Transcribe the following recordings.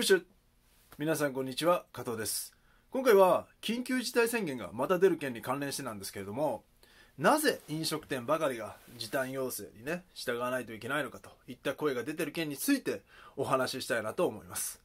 クシュ皆さんこんにちは加藤です今回は緊急事態宣言がまた出る件に関連してなんですけれどもなぜ飲食店ばかりが時短要請にね従わないといけないのかといった声が出てる件についてお話ししたいなと思います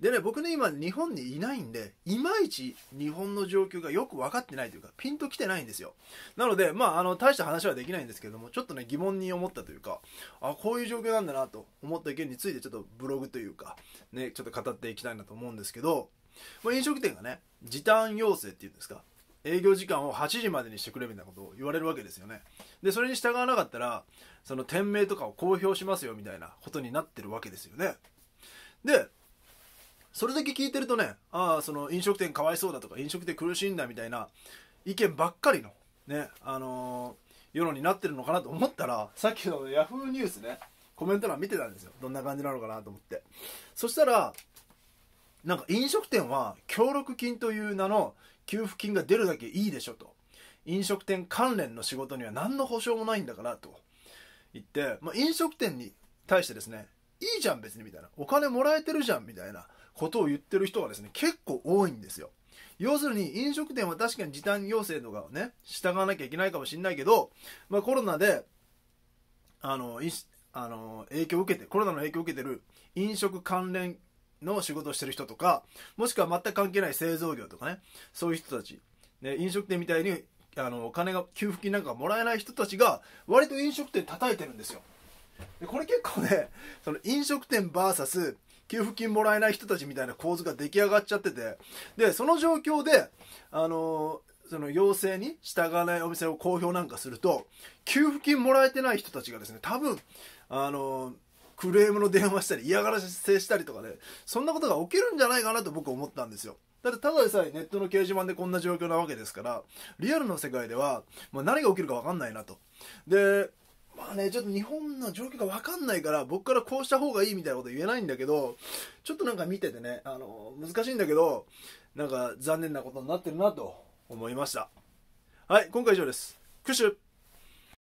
でね僕ね今日本にいないんでいまいち日本の状況がよく分かってないというかピンときてないんですよなのでまああの大した話はできないんですけどもちょっとね疑問に思ったというかあこういう状況なんだなと思った件についてちょっとブログというかねちょっと語っていきたいなと思うんですけど、まあ、飲食店がね時短要請っていうんですか営業時間を8時までにしてくれみたいなことを言われるわけですよねでそれに従わなかったらその店名とかを公表しますよみたいなことになってるわけですよね聞いてるとねああその飲食店かわいそうだとか飲食店苦しいんだみたいな意見ばっかりのねあのー、世論になってるのかなと思ったらさっきのヤフーニュースねコメント欄見てたんですよどんな感じなのかなと思ってそしたらなんか飲食店は協力金という名の給付金が出るだけいいでしょと飲食店関連の仕事には何の保証もないんだからと言って、まあ、飲食店に対してですねいいじゃん別にみたいなお金もらえてるじゃんみたいなことを言ってる人はですね、結構多いんですよ。要するに飲食店は確かに時短要請とかをね、従わなきゃいけないかもしんないけど、まあコロナで、あの、いあの、影響を受けて、コロナの影響を受けてる飲食関連の仕事をしてる人とか、もしくは全く関係ない製造業とかね、そういう人たち、ね、飲食店みたいに、あの、お金が、給付金なんかもらえない人たちが、割と飲食店叩いてるんですよ。でこれ結構ね、その飲食店 VS 給付金もらえない人たちみたいな構図が出来上がっちゃっててでその状況であのその要請に従わないお店を公表なんかすると給付金もらえてない人たちがですね多分あのクレームの電話したり嫌がらせしたりとかで、そんなことが起きるんじゃないかなと僕思ったんですよ。だってただでさえネットの掲示板でこんな状況なわけですから、リアルの世界では、まあ、何が起きるか分かんないなと。で、まあね、ちょっと日本の状況が分かんないから、僕からこうした方がいいみたいなこと言えないんだけど、ちょっとなんか見ててね、あの、難しいんだけど、なんか残念なことになってるなと思いました。はい、今回以上です。クシュ